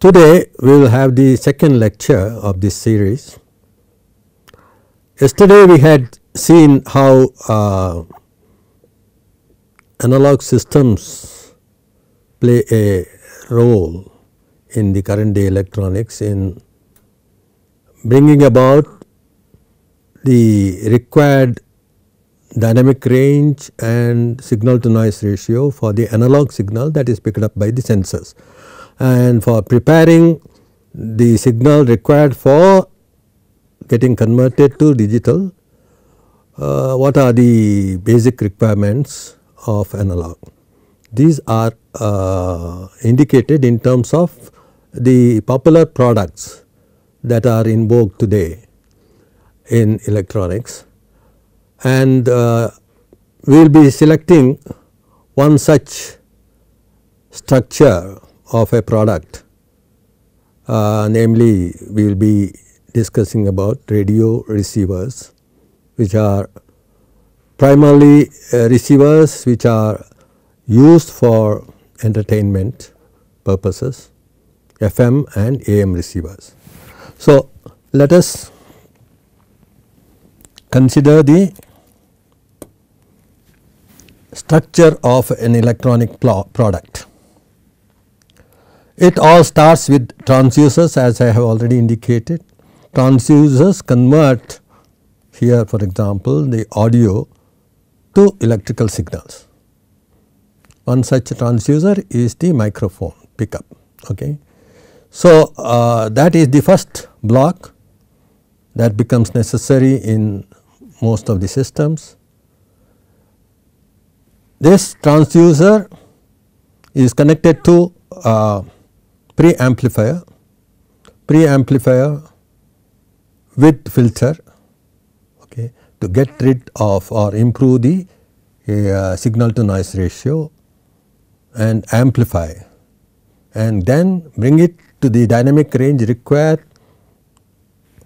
Today we will have the second lecture of this series. Yesterday we had seen how uh, analog systems play a role in the current day electronics in bringing about the required dynamic range and signal to noise ratio for the analog signal that is picked up by the sensors and for preparing the signal required for getting converted to digital, uh, what are the basic requirements of analog. These are uh, indicated in terms of the popular products that are in vogue today in electronics and uh, we will be selecting one such structure of a product uh, namely we will be discussing about radio receivers which are primarily uh, receivers which are used for entertainment purposes FM and AM receivers. So, let us consider the structure of an electronic product. It all starts with transducers as I have already indicated. Transducers convert here for example the audio to electrical signals. One such transducer is the microphone pickup. Okay. So, uh, that is the first block that becomes necessary in most of the systems. This transducer is connected to uh, preamplifier, preamplifier with filter okay, to get rid of or improve the uh, signal to noise ratio and amplify and then bring it to the dynamic range required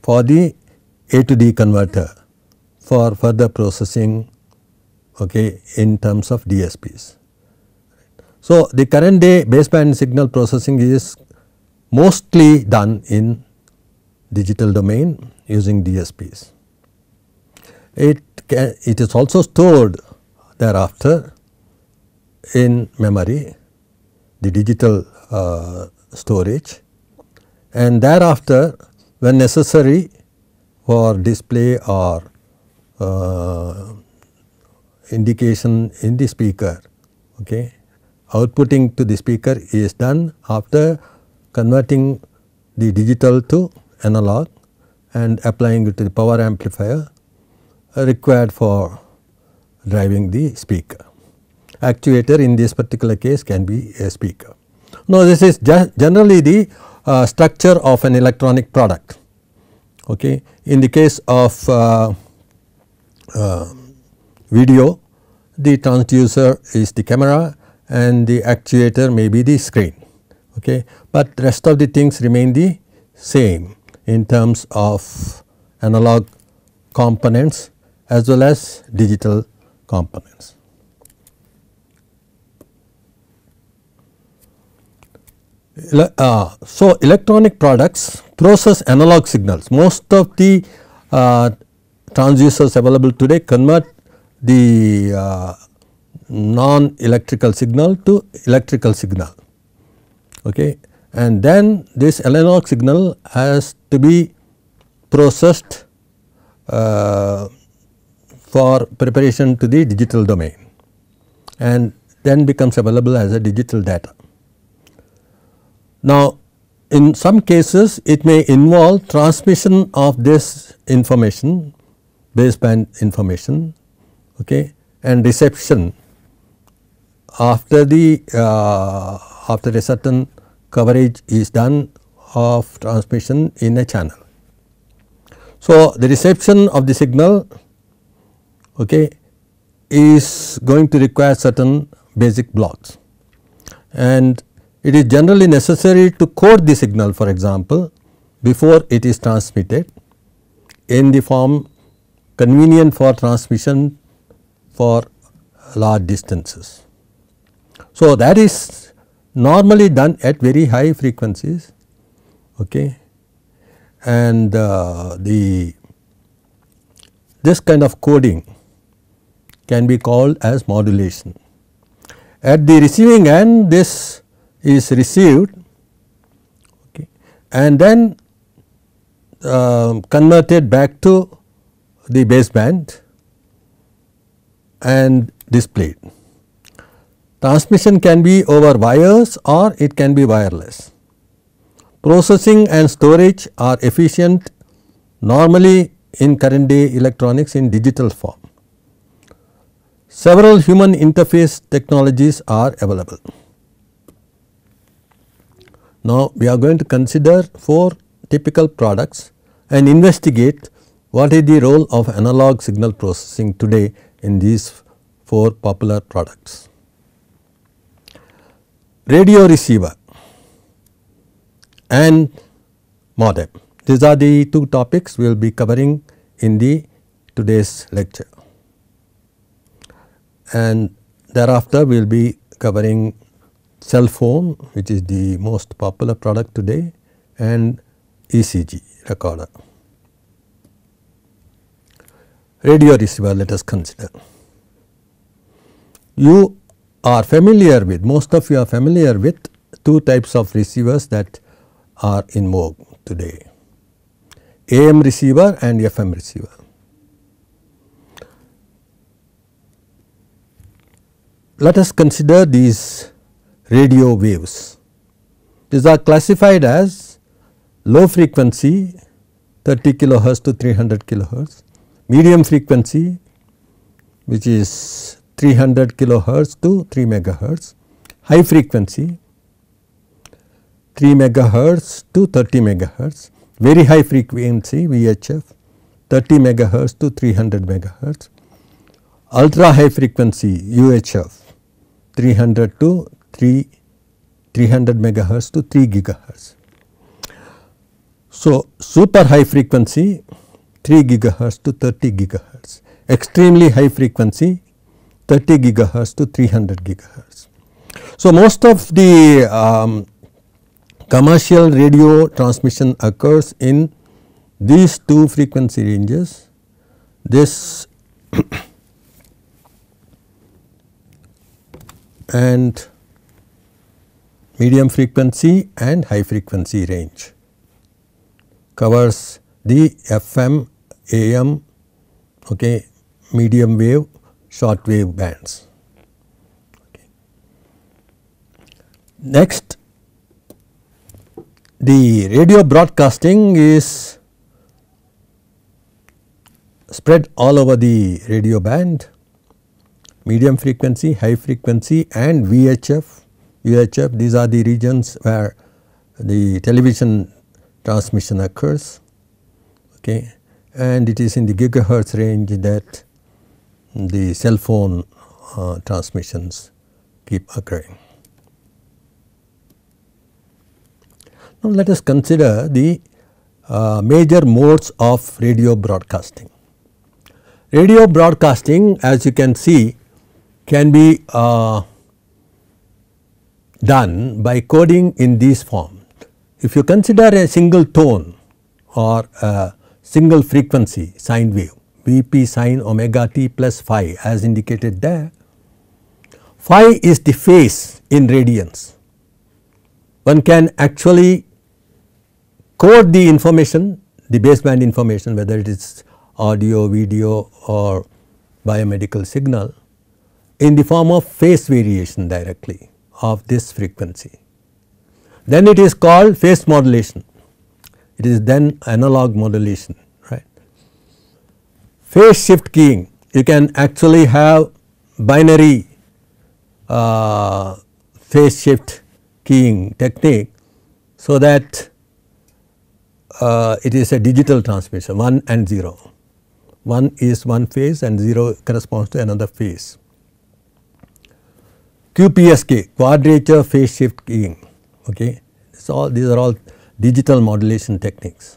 for the A to D converter for further processing okay, in terms of DSPs. So, the current day baseband signal processing is mostly done in digital domain using DSPs. It, can, it is also stored thereafter in memory the digital uh, storage and thereafter when necessary for display or uh, indication in the speaker okay outputting to the speaker is done after converting the digital to analog and applying it to the power amplifier required for driving the speaker. Actuator in this particular case can be a speaker. Now, this is generally the uh, structure of an electronic product. Okay. In the case of uh, uh, video, the transducer is the camera and the actuator may be the screen okay but rest of the things remain the same in terms of analog components as well as digital components. Ele uh, so, electronic products process analog signals most of the uh, transistors available today convert the uh, non-electrical signal to electrical signal okay. and then this analog signal has to be processed uh, for preparation to the digital domain and then becomes available as a digital data. Now in some cases it may involve transmission of this information baseband information okay, and reception after the uh, after a certain coverage is done of transmission in a channel. So, the reception of the signal okay, is going to require certain basic blocks and it is generally necessary to code the signal for example before it is transmitted in the form convenient for transmission for large distances. So, that is normally done at very high frequencies okay and uh, the this kind of coding can be called as modulation. At the receiving end this is received okay, and then uh, converted back to the baseband and displayed. Transmission can be over wires or it can be wireless. Processing and storage are efficient normally in current day electronics in digital form. Several human interface technologies are available. Now, we are going to consider four typical products and investigate what is the role of analog signal processing today in these four popular products radio receiver and modem. These are the two topics we will be covering in the today's lecture and thereafter we will be covering cell phone which is the most popular product today and ECG recorder. Radio receiver let us consider. You are familiar with, most of you are familiar with two types of receivers that are in vogue today, AM receiver and FM receiver. Let us consider these radio waves. These are classified as low frequency 30 kilohertz to 300 kilohertz, medium frequency which is 300 kilohertz to 3 megahertz, high frequency 3 megahertz to 30 megahertz, very high frequency VHF 30 megahertz to 300 megahertz, ultra high frequency UHF 300 to 3 300 megahertz to 3 gigahertz. So, super high frequency 3 gigahertz to 30 gigahertz, extremely high frequency 30 gigahertz to 300 gigahertz. So, most of the um, commercial radio transmission occurs in these two frequency ranges this and medium frequency and high frequency range covers the FM, AM, okay, medium wave short wave bands. Next the radio broadcasting is spread all over the radio band medium frequency, high frequency and VHF, UHF these are the regions where the television transmission occurs okay and it is in the gigahertz range that the cell phone uh, transmissions keep occurring. Now, let us consider the uh, major modes of radio broadcasting. Radio broadcasting as you can see can be uh, done by coding in these form. If you consider a single tone or a single frequency sine wave, Vp sine omega t plus phi as indicated there. Phi is the phase in radians. One can actually code the information, the baseband information whether it is audio, video or biomedical signal in the form of phase variation directly of this frequency. Then it is called phase modulation, it is then analog modulation phase shift keying you can actually have binary uh, phase shift keying technique so that uh, it is a digital transmission 1 and 0 1 is one phase and 0 corresponds to another phase. QPSK quadrature phase shift keying okay. all. these are all digital modulation techniques.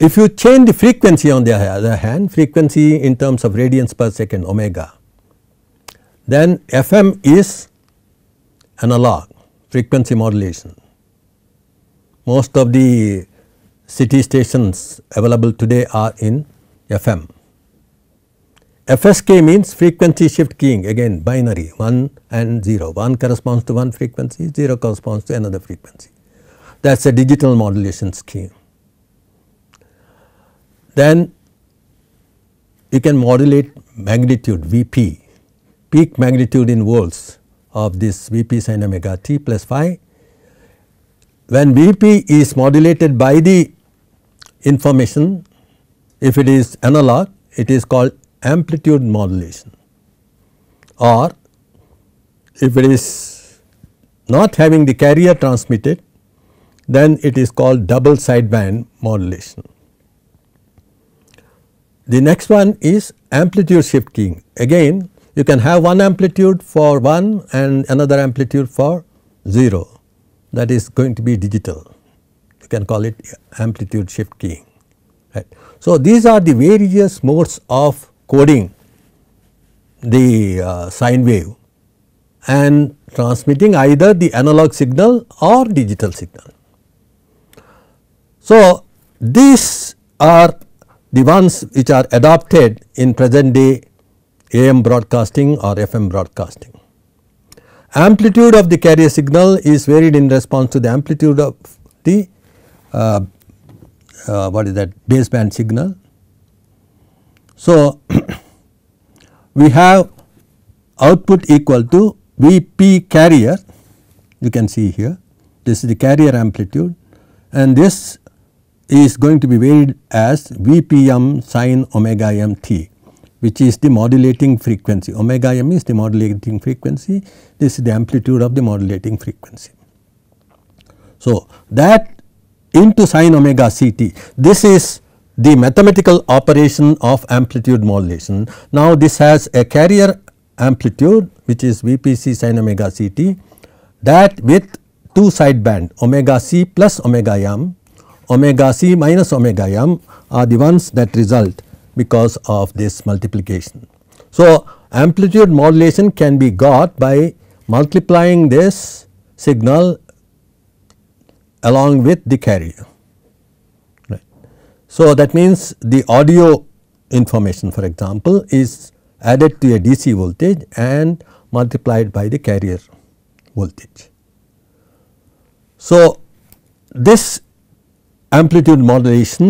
If you change the frequency on the other hand, frequency in terms of radians per second omega, then FM is analog frequency modulation. Most of the city stations available today are in FM. FSK means frequency shift keying again binary 1 and 0, 1 corresponds to one frequency, 0 corresponds to another frequency. That is a digital modulation scheme then you can modulate magnitude Vp, peak magnitude in volts of this Vp sin omega t plus phi. When Vp is modulated by the information, if it is analog, it is called amplitude modulation or if it is not having the carrier transmitted, then it is called double sideband modulation. The next one is amplitude shift keying. Again you can have one amplitude for 1 and another amplitude for 0 that is going to be digital. You can call it amplitude shift keying. Right. So, these are the various modes of coding the uh, sine wave and transmitting either the analog signal or digital signal. So, these are the ones which are adopted in present day AM broadcasting or FM broadcasting. Amplitude of the carrier signal is varied in response to the amplitude of the uh, uh, what is that baseband signal. So, we have output equal to Vp carrier you can see here this is the carrier amplitude and this is going to be varied as Vpm sin omega m t which is the modulating frequency omega m is the modulating frequency this is the amplitude of the modulating frequency. So, that into sin omega c t this is the mathematical operation of amplitude modulation. Now, this has a carrier amplitude which is Vpc sin omega c t that with two sideband omega c plus omega m omega c minus omega m are the ones that result because of this multiplication. So, amplitude modulation can be got by multiplying this signal along with the carrier. Right. So, that means the audio information for example is added to a DC voltage and multiplied by the carrier voltage. So, this amplitude modulation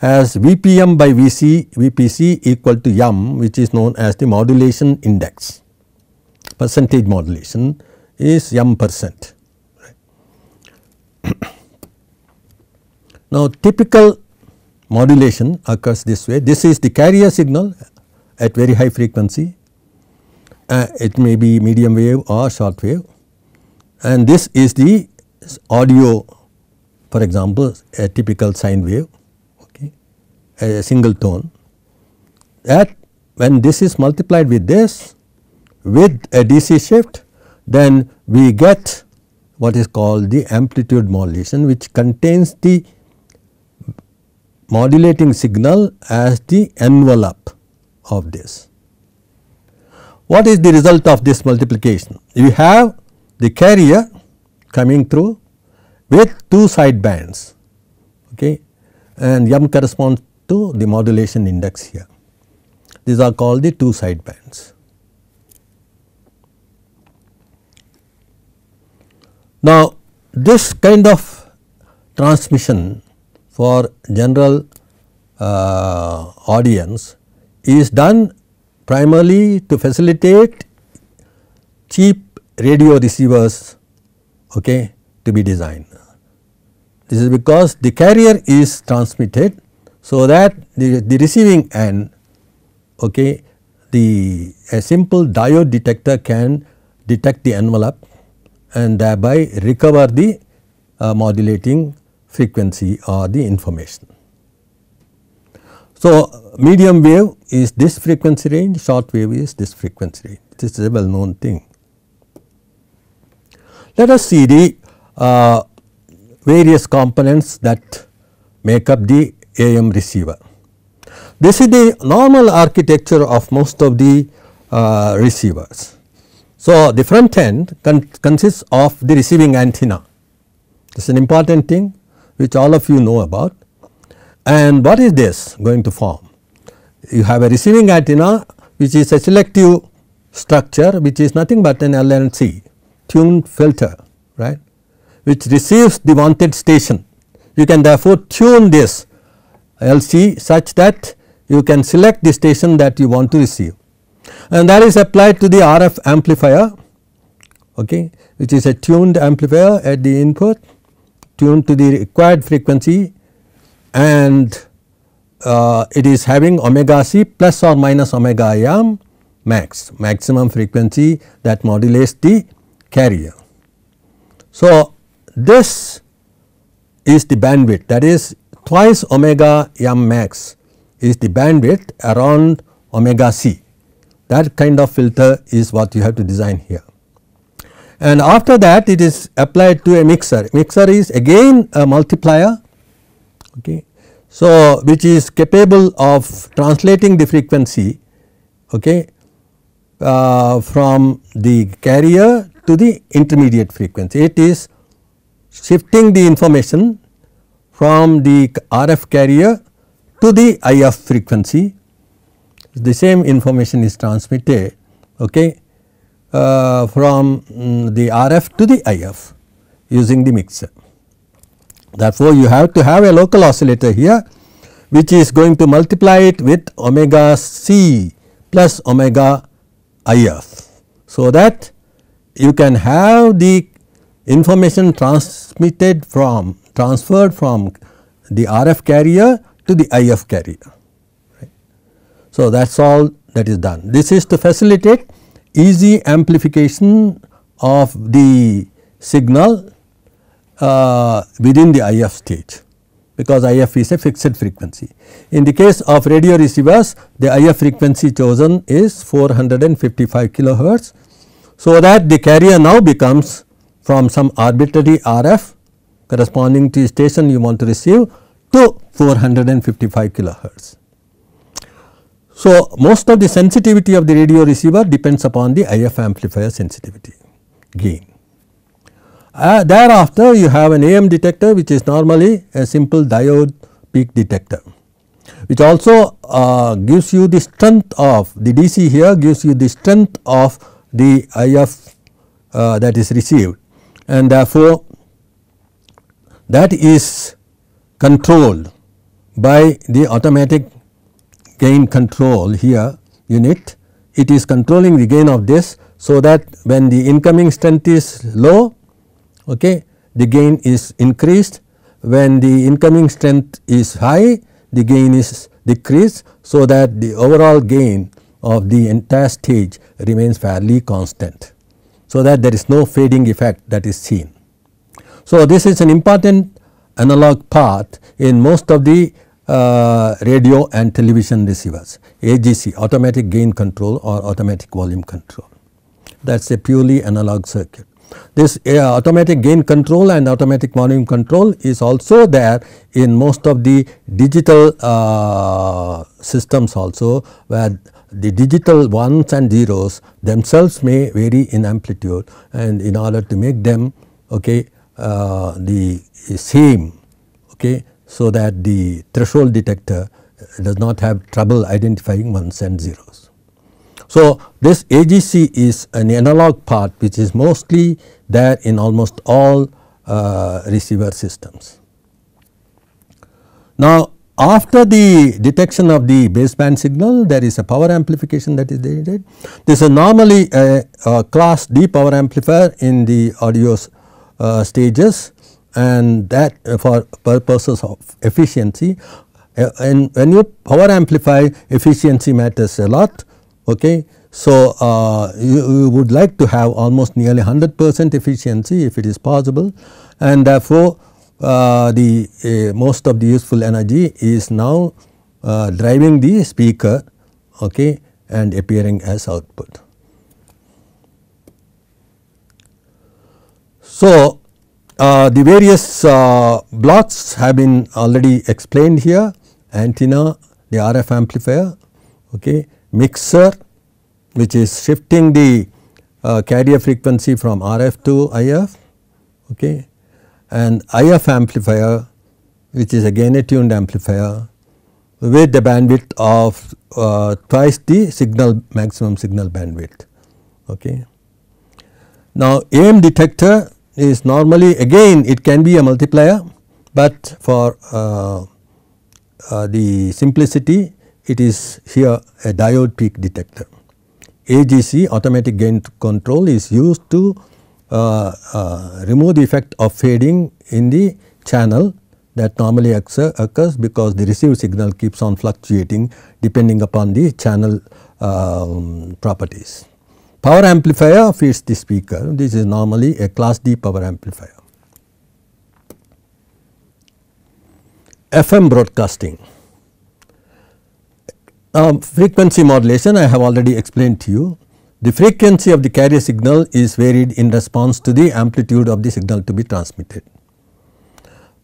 as Vpm by Vc Vpc equal to m which is known as the modulation index percentage modulation is m percent. Right. now typical modulation occurs this way this is the carrier signal at very high frequency uh, it may be medium wave or short wave and this is the audio for example a typical sine wave okay, a single tone that when this is multiplied with this with a DC shift then we get what is called the amplitude modulation which contains the modulating signal as the envelope of this. What is the result of this multiplication? You have the carrier coming through with two side bands okay and m corresponds to the modulation index here. These are called the two side bands. Now, this kind of transmission for general uh, audience is done primarily to facilitate cheap radio receivers okay, to be designed. This is because the carrier is transmitted so that the, the receiving end okay, the a simple diode detector can detect the envelope and thereby recover the uh, modulating frequency or the information. So, medium wave is this frequency range, short wave is this frequency range, this is a well known thing. Let us see the uh, various components that make up the AM receiver. This is the normal architecture of most of the uh, receivers. So, the front end con consists of the receiving antenna. This is an important thing which all of you know about. And what is this going to form? You have a receiving antenna which is a selective structure which is nothing but an LNC tuned filter right which receives the wanted station. You can therefore tune this LC such that you can select the station that you want to receive and that is applied to the RF amplifier okay, which is a tuned amplifier at the input tuned to the required frequency and uh, it is having omega c plus or minus omega m max maximum frequency that modulates the carrier. So, this is the bandwidth that is twice omega m max is the bandwidth around omega c that kind of filter is what you have to design here. And after that it is applied to a mixer, mixer is again a multiplier okay. So, which is capable of translating the frequency okay, uh, from the carrier to the intermediate frequency, it is shifting the information from the RF carrier to the IF frequency. The same information is transmitted okay, uh, from um, the RF to the IF using the mixer. Therefore, you have to have a local oscillator here which is going to multiply it with omega c plus omega if. So, that you can have the information transmitted from transferred from the RF carrier to the IF carrier. So, that is all that is done. This is to facilitate easy amplification of the signal uh, within the IF stage because IF is a fixed frequency. In the case of radio receivers, the IF frequency chosen is 455 kilohertz. So, that the carrier now becomes from some arbitrary RF corresponding to station you want to receive to 455 kilohertz. So, most of the sensitivity of the radio receiver depends upon the IF amplifier sensitivity gain. Uh, thereafter you have an AM detector which is normally a simple diode peak detector which also uh, gives you the strength of the DC here gives you the strength of the IF uh, that is received and therefore, that is controlled by the automatic gain control here unit. It is controlling the gain of this. So, that when the incoming strength is low okay, the gain is increased, when the incoming strength is high the gain is decreased. So, that the overall gain of the entire stage remains fairly constant so that there is no fading effect that is seen. So, this is an important analog path in most of the uh, radio and television receivers AGC automatic gain control or automatic volume control that is a purely analog circuit. This uh, automatic gain control and automatic volume control is also there in most of the digital uh, systems also where the digital ones and zeros themselves may vary in amplitude and in order to make them okay, uh, the same okay, so that the threshold detector does not have trouble identifying ones and zeros. So, this AGC is an analog part which is mostly there in almost all uh, receiver systems. Now, after the detection of the baseband signal there is a power amplification that is needed. This is normally a, a class D power amplifier in the audio uh, stages and that uh, for purposes of efficiency uh, and when you power amplify efficiency matters a lot. Okay. So, uh, you, would like to have almost nearly 100 percent efficiency if it is possible and therefore, uh, the uh, most of the useful energy is now uh, driving the speaker okay, and appearing as output. So, uh, the various uh, blocks have been already explained here antenna, the RF amplifier, okay, mixer which is shifting the uh, carrier frequency from RF to IF okay and IF amplifier which is again a tuned amplifier with the bandwidth of uh, twice the signal maximum signal bandwidth okay. Now AM detector is normally again it can be a multiplier but for uh, uh the simplicity it is here a diode peak detector. AGC automatic gain control is used to uh, uh, remove the effect of fading in the channel that normally occurs because the received signal keeps on fluctuating depending upon the channel um, properties. Power amplifier feeds the speaker, this is normally a class D power amplifier. FM broadcasting. Um, frequency modulation I have already explained to you. The frequency of the carrier signal is varied in response to the amplitude of the signal to be transmitted.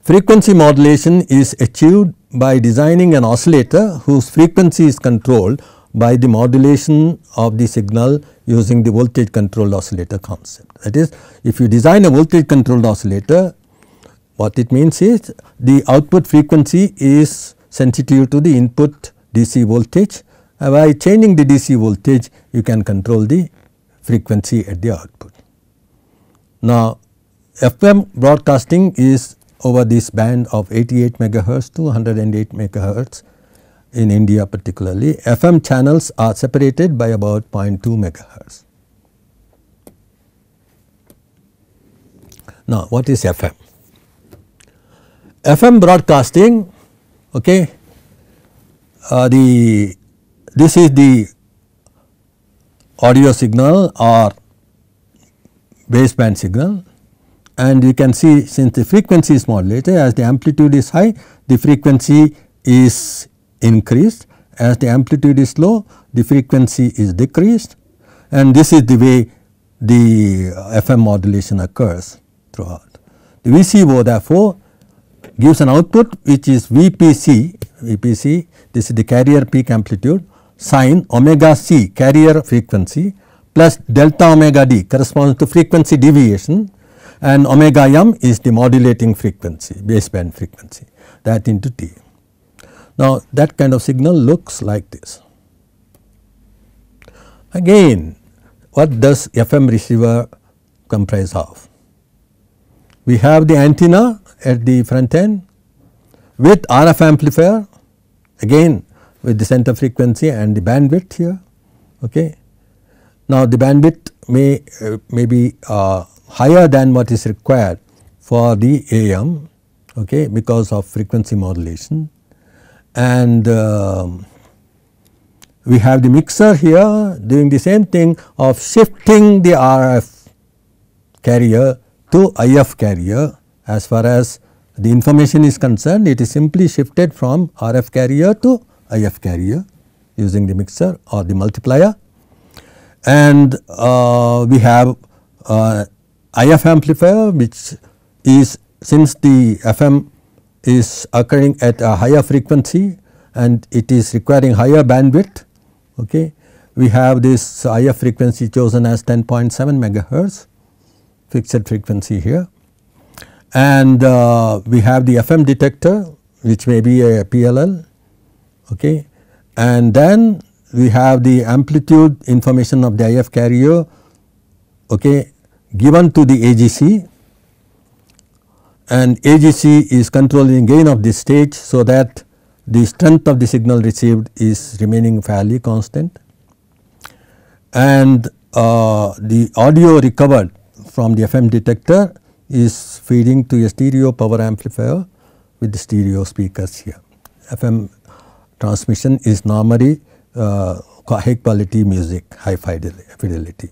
Frequency modulation is achieved by designing an oscillator whose frequency is controlled by the modulation of the signal using the voltage controlled oscillator concept. That is if you design a voltage controlled oscillator what it means is the output frequency is sensitive to the input DC voltage. Uh, by changing the DC voltage you can control the frequency at the output. Now FM broadcasting is over this band of 88 megahertz to 108 megahertz in India particularly. FM channels are separated by about 0.2 megahertz. Now what is FM? FM broadcasting okay, uh, the this is the audio signal or baseband signal and you can see since the frequency is modulated as the amplitude is high the frequency is increased as the amplitude is low the frequency is decreased and this is the way the uh, FM modulation occurs throughout. The VCO therefore gives an output which is VPC, VPC this is the carrier peak amplitude sine omega c carrier frequency plus delta omega d corresponds to frequency deviation and omega m is the modulating frequency baseband frequency that into t. Now, that kind of signal looks like this. Again what does FM receiver comprise of? We have the antenna at the front end with RF amplifier again with the center frequency and the bandwidth here. Okay. Now, the bandwidth may, uh, may be uh, higher than what is required for the AM okay, because of frequency modulation and uh, we have the mixer here doing the same thing of shifting the RF carrier to IF carrier as far as the information is concerned it is simply shifted from RF carrier to IF carrier using the mixer or the multiplier and uh, we have uh, IF amplifier which is since the FM is occurring at a higher frequency and it is requiring higher bandwidth okay we have this IF frequency chosen as 10.7 megahertz fixed frequency here and uh, we have the FM detector which may be a PLL okay. and then we have the amplitude information of the IF carrier okay, given to the AGC and AGC is controlling gain of this stage. So, that the strength of the signal received is remaining fairly constant and uh, the audio recovered from the FM detector is feeding to a stereo power amplifier with stereo speakers here. FM transmission is normally uh, high quality music, high fidelity,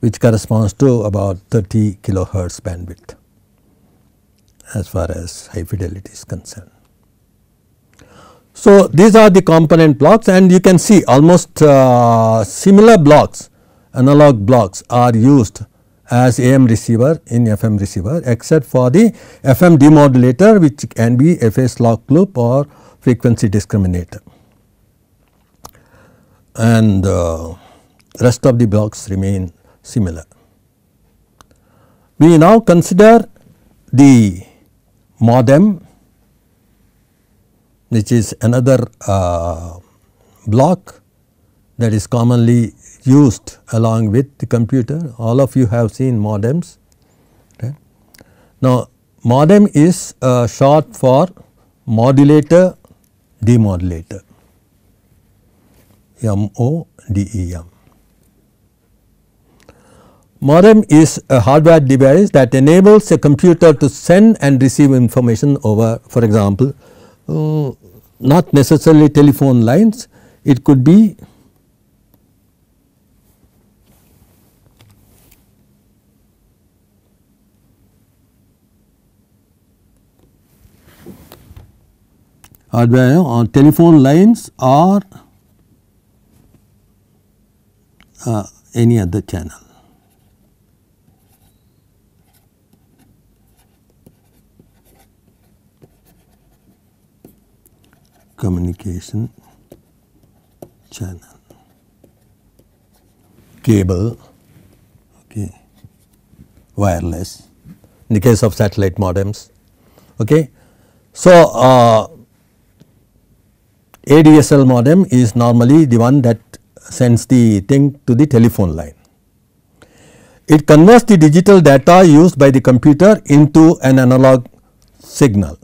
which corresponds to about 30 kilohertz bandwidth as far as high fidelity is concerned. So, these are the component blocks and you can see almost uh, similar blocks, analog blocks are used as AM receiver in FM receiver except for the FM demodulator which can be phase lock loop or frequency discriminator and uh, rest of the blocks remain similar. We now consider the modem which is another uh, block that is commonly used along with the computer. All of you have seen modems. Now, modem is uh, short for modulator demodulator M O D E M. Modem is a hardware device that enables a computer to send and receive information over for example, uh, not necessarily telephone lines, it could be or on uh, telephone lines or uh, any other channel. communication channel cable okay wireless in the case of satellite modems okay so uh, ADSL modem is normally the one that sends the thing to the telephone line. It converts the digital data used by the computer into an analog signal.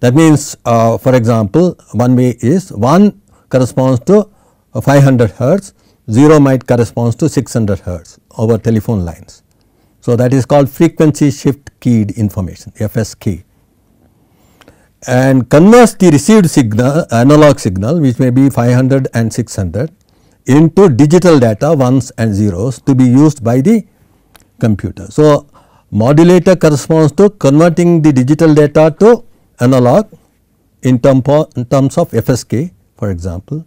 That means, uh, for example, one way is 1 corresponds to 500 hertz, 0 might corresponds to 600 hertz over telephone lines. So, that is called frequency shift keyed information FS and converts the received signal analog signal which may be 500 and 600 into digital data ones and zeros to be used by the computer. So, modulator corresponds to converting the digital data to analog in, term in terms of FSK for example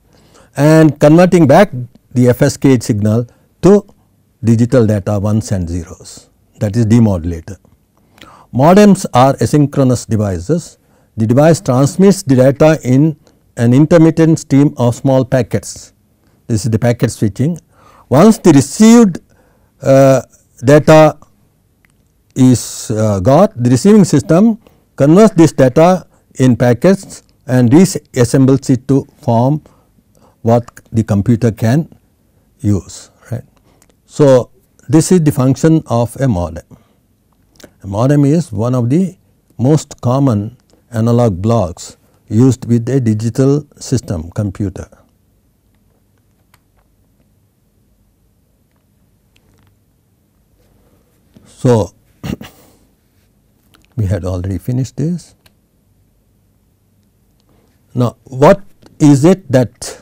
and converting back the FSK signal to digital data ones and zeros that is demodulator. Modems are asynchronous devices the device transmits the data in an intermittent stream of small packets. This is the packet switching. Once the received uh, data is uh, got, the receiving system converts this data in packets and reassembles it to form what the computer can use. Right? So, this is the function of a modem. A modem is one of the most common analog blocks used with a digital system computer. So, we had already finished this. Now, what is it that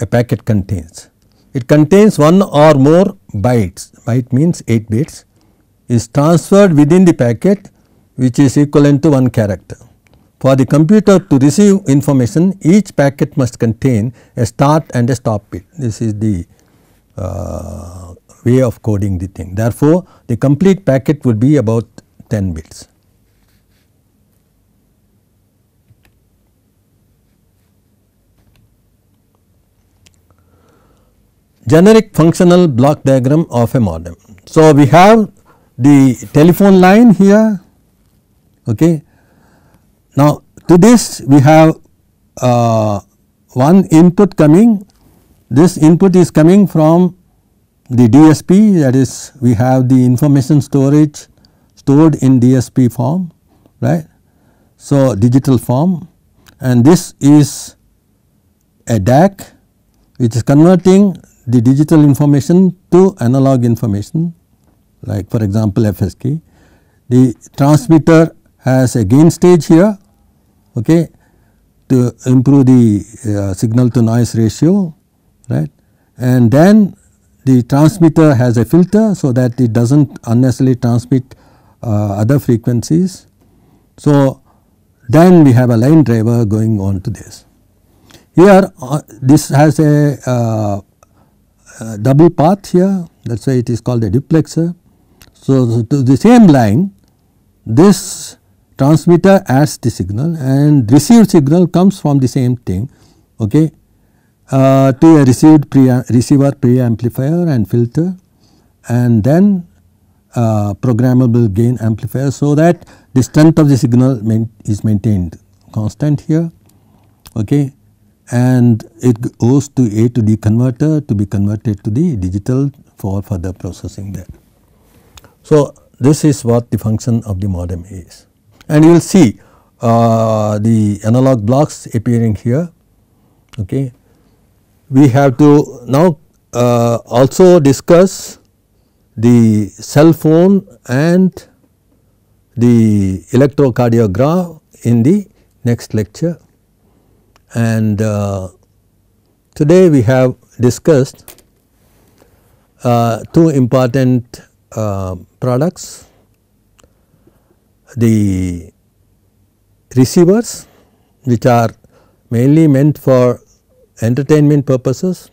a packet contains? It contains one or more bytes, byte means 8 bits is transferred within the packet which is equivalent to one character. For the computer to receive information, each packet must contain a start and a stop bit. This is the uh, way of coding the thing. Therefore, the complete packet would be about 10 bits. Generic functional block diagram of a modem. So, we have the telephone line here okay, now to this we have uh, one input coming, this input is coming from the DSP that is we have the information storage stored in DSP form right. So, digital form and this is a DAC which is converting the digital information to analog information like for example FSK. The transmitter has a gain stage here okay, to improve the uh, signal to noise ratio right and then the transmitter has a filter so that it does not unnecessarily transmit uh, other frequencies. So, then we have a line driver going on to this. Here uh, this has a, uh, a uh, double path here that is why it is called a duplexer. So, so, to the same line this transmitter adds the signal and received signal comes from the same thing okay, uh, to a received pre receiver preamplifier and filter and then uh, programmable gain amplifier. So, that the strength of the signal main is maintained constant here okay, and it goes to A to D converter to be converted to the digital for further processing there. So, this is what the function of the modem is and you will see uh, the analog blocks appearing here. Okay. We have to now uh, also discuss the cell phone and the electrocardiograph in the next lecture and uh, today we have discussed uh, two important uh, products the receivers which are mainly meant for entertainment purposes.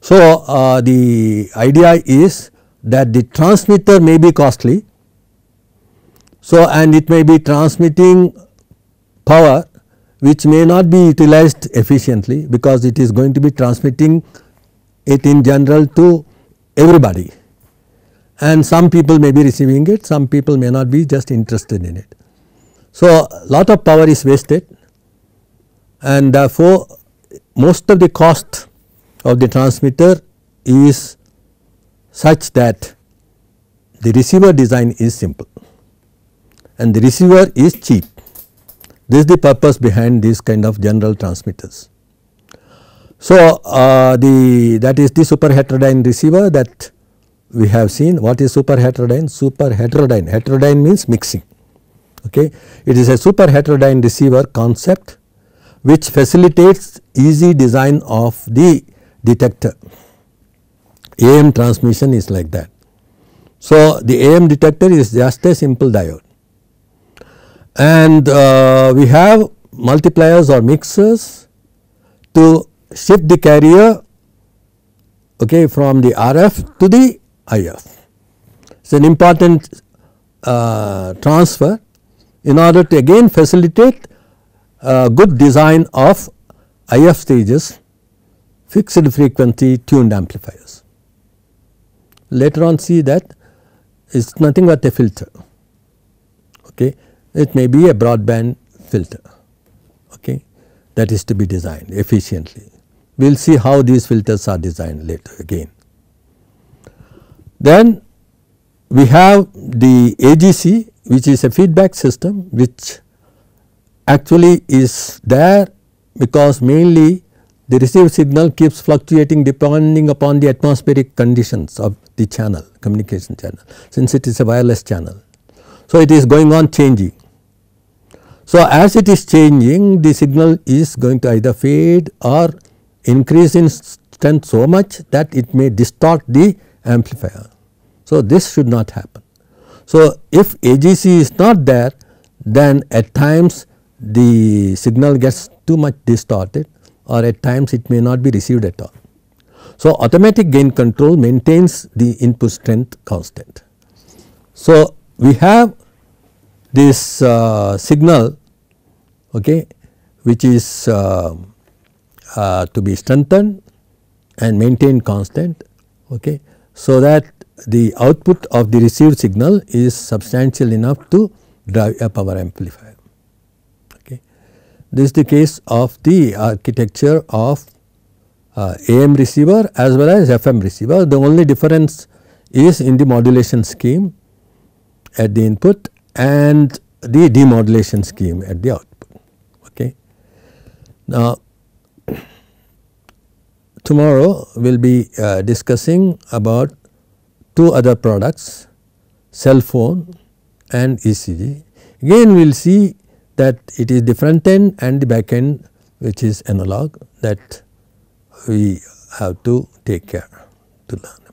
So, uh, the idea is that the transmitter may be costly. So, and it may be transmitting power which may not be utilized efficiently because it is going to be transmitting it in general to everybody and some people may be receiving it, some people may not be just interested in it. So, lot of power is wasted and therefore, most of the cost of the transmitter is such that the receiver design is simple and the receiver is cheap. This is the purpose behind these kind of general transmitters. So, uh, the that is the super heterodyne receiver that we have seen what is super heterodyne super heterodyne heterodyne means mixing okay it is a super heterodyne receiver concept which facilitates easy design of the detector AM transmission is like that so the AM detector is just a simple diode and uh, we have multipliers or mixers to shift the carrier okay from the RF to the IF. It is an important uh, transfer in order to again facilitate uh, good design of IF stages fixed frequency tuned amplifiers. Later on see that it is nothing but a filter, okay. it may be a broadband filter okay, that is to be designed efficiently. We will see how these filters are designed later again. Then we have the AGC which is a feedback system which actually is there because mainly the received signal keeps fluctuating depending upon the atmospheric conditions of the channel communication channel since it is a wireless channel. So, it is going on changing. So, as it is changing the signal is going to either fade or increase in strength so much that it may distort the amplifier. So, this should not happen. So, if AGC is not there then at times the signal gets too much distorted or at times it may not be received at all. So, automatic gain control maintains the input strength constant. So, we have this uh, signal okay, which is uh, uh, to be strengthened and maintained constant okay, so that the output of the received signal is substantial enough to drive a power amplifier. Okay. This is the case of the architecture of uh, AM receiver as well as FM receiver. The only difference is in the modulation scheme at the input and the demodulation scheme at the output. Okay. Now, Tomorrow we will be uh, discussing about two other products cell phone and ECG. Again we will see that it is the front end and the back end which is analog that we have to take care to learn.